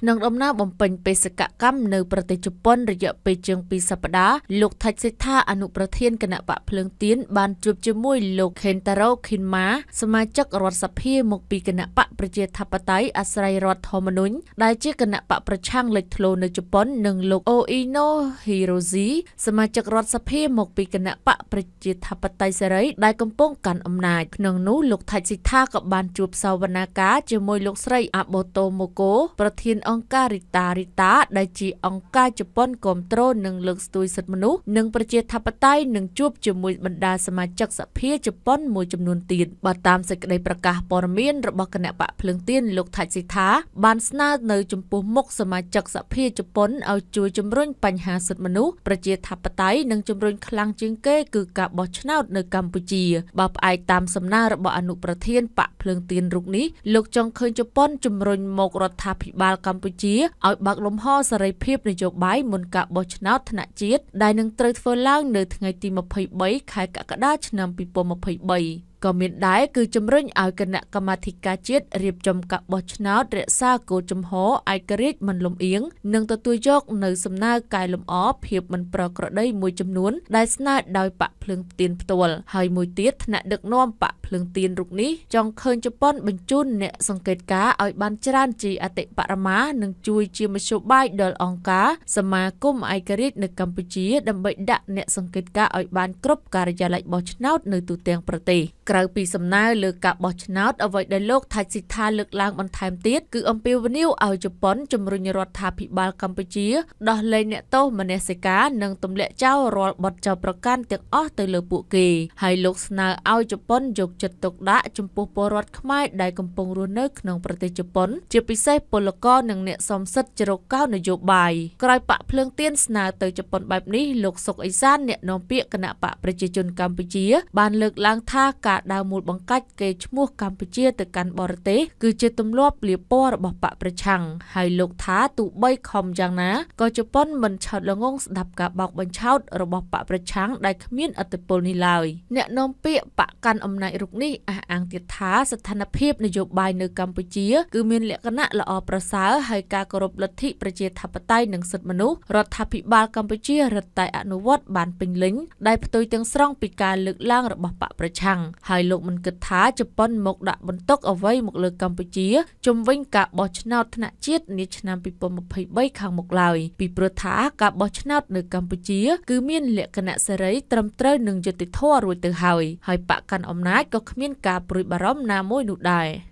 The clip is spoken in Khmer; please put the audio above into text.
ក្នុងដំណើរបំពេញបេសកកម្មនៅប្រទេសជប៉ុនរយៈពេលជាង2សប្តាហ៍លោកថាច់សេដ្ឋាអនុប្រធានគណៈបកភ្លើងទៀនបានជួបជាមួយលោក Kentaro Kinma សមាជិករដ្ឋសភាមកពីគណៈបកប្រជាធិបតេយ្យអាស្រ័យរដ្ឋធម្មនុញ្ញដែលជាគណៈបកប្រឆាំងលេចធ្លោនៅជប៉ុននិងលោក Oino Hiroshi សមាជិករដ្ឋសភាមកពីគណៈបកប្រជាធិបតេយ្យសេរី ដែលកំពុងកាន់អំណាចក្នុងនោះលោកថាច់សេដ្ឋាក៏បានជួបសវនាការជាមួយលោកស្រី Aboto Moko ប្រធានអង្គការ Rita Rita ដែលជាអង្គការជប៉ុនគ្រប់គ្រងនិងលើកស្ទួយសិទ្ធិមនុស្សនិងប្រជាធិបតេយ្យនឹងជួបជាមួយបណ្ដាសមាជិកសភាជប៉ុនមួយចំនួនទៀតបើតាមសេចក្តីប្រកាសព័ត៌មានរបស់គណៈបកភ្លើងទៀនលោកថាច់ស៊ីថា បានស្នើនៅចំពោះមុខសមាជិកសភាជប៉ុនឲ្យជួយជំរុញបញ្ហាសិទ្ធិមនុស្សប្រជាធិបតេយ្យនិងជំរុញខ្លាំងជាងគេគឺការបោះឆ្នោតនៅកម្ពុជាបើផ្អែកតាមសំណើរបស់អនុប្រធានបកភ្លើងទៀនរូបនេះលោកចង់ឃើញជប៉ុនជំរុញមករដ្ឋាភិបាលកម្កម្ពុជាឲ្យបើកលំហសេរីភាពនយោបាយមុនការបោះឆ្នោតថ្នាក់ជាតិដែលនឹងត្រូវធ្វើឡើងនៅថ្ងៃទី23ខែកក្កដាឆ្នាំ2023ក៏មានដែរគឺជំរុញឲ្យគណៈកម្មាធិការជាតិរៀបចំការបោះឆ្នោតរក្សាគោលជំហរឯករាជ្យមិនលំអៀងនិងទទួលយកនៅសំណើកែលម្អភាពមិនប្រក្រតីមួយចំនួន ដែលស្នើដោយបកភ្លើងទៀនផ្ទាល់ហើយមួយទៀតថ្នាក់ដឹកនាំបកភ្លើងទៀនរូបនេះចង់ឃើញជប៉ុនបញ្ជូនអ្នកសង្កេតការឲ្យបានច្រើនជាអតិបរមានិងជួយជាមធ្យោបាយដល់អង្គការសមាគមឯករាជ្យនៅកម្ពុជាដើម្បីដាក់អ្នកសង្កេតការឲ្យបានគ្រប់ការិយាល័យបោះឆ្នោតនៅទូទាំងប្រទេសក្រៅពីសំណើលើការបោះឆ្នោតអ្វីដែលលោកថាស៊ីថាលើកឡើងបន្ថែមទៀតគឺអំពាវនាវឲ្យជប៉ុនជំរុញរដ្ឋាភិបាលកម្ពុជា ដោះលែងអ្នកទោសមនសិការនិងទម្លាក់ចោលរាល់បទចោទប្រកាន់ទាំងអស់ទៅលើពួកគេហើយលោកស្នើឲ្យជប៉ុន យកចិត្តទុកដាក់ចំពោះពលរដ្ឋខ្មែរដែលកំពុងរស់នៅក្នុងប្រទេសជប៉ុន ជាពិសេសពលករនិងអ្នកសំសិទ្ធិជ្រកកោនយោបាយក្រោយបាក់ភ្លើងទៀនស្នើទៅជប៉ុនបែបនេះលោកសុកអេសានអ្នកនាំពាក្យគណៈបកប្រជាជនកម្ពុជាបានលើកឡើងថាការដាក់ដើមមូលបង្កាច់កេរឈ្មោះកម្ពុជាទៅកាន់បរទេសគឺជាទម្លាប់លាពណ៌របស់បកប្រឆាំងហើយលោកថាទូបីខំយ៉ាងណាក៏ជប៉ុនមិនឆោតល្ងងស្ដាប់ការបោកបញ្ឆោតរបស់បកប្រឆាំងដែលគ្មានអធិបុលនេះឡើយអ្នកនាំពាក្យបកកាន់អំណាចរុកនេះអះអាងទៀតថាស្ថានភាពនយោបាយនៅកម្ពុជាគឺមានលក្ខណៈល្អប្រសើរហើយការគោរពលទ្ធិប្រជាធិបតេយ្យនិងសិទ្ធិមនុស្សរដ្ឋាភិបាលកម្ពុជារឹតតែអនុវត្តបានពេញលេញដែលផ្ទុយទាំងស្រុងពីការលើកឡើងរបស់បកប្រឆាំងហើយលោកមិនគិតថាជប៉ុនមកដាក់បន្ទុក អ្វីមកលើកម្ពុជាជំវិញការបោះឆ្នោតថ្នាក់ជាតិនាឆ្នាំ2023ខាងមុខឡើយពីព្រោះថាការបោះឆ្នោតនៅកម្ពុជាគឺមានលក្ខណៈសេរី ត្រឹមត្រូវនឹងយុត្តិធម៌រួចទៅហើយហើយបកកាន់អំណាចក៏គ្មាន ការព្រួយបារម្ភណាមួយនោះដែរ។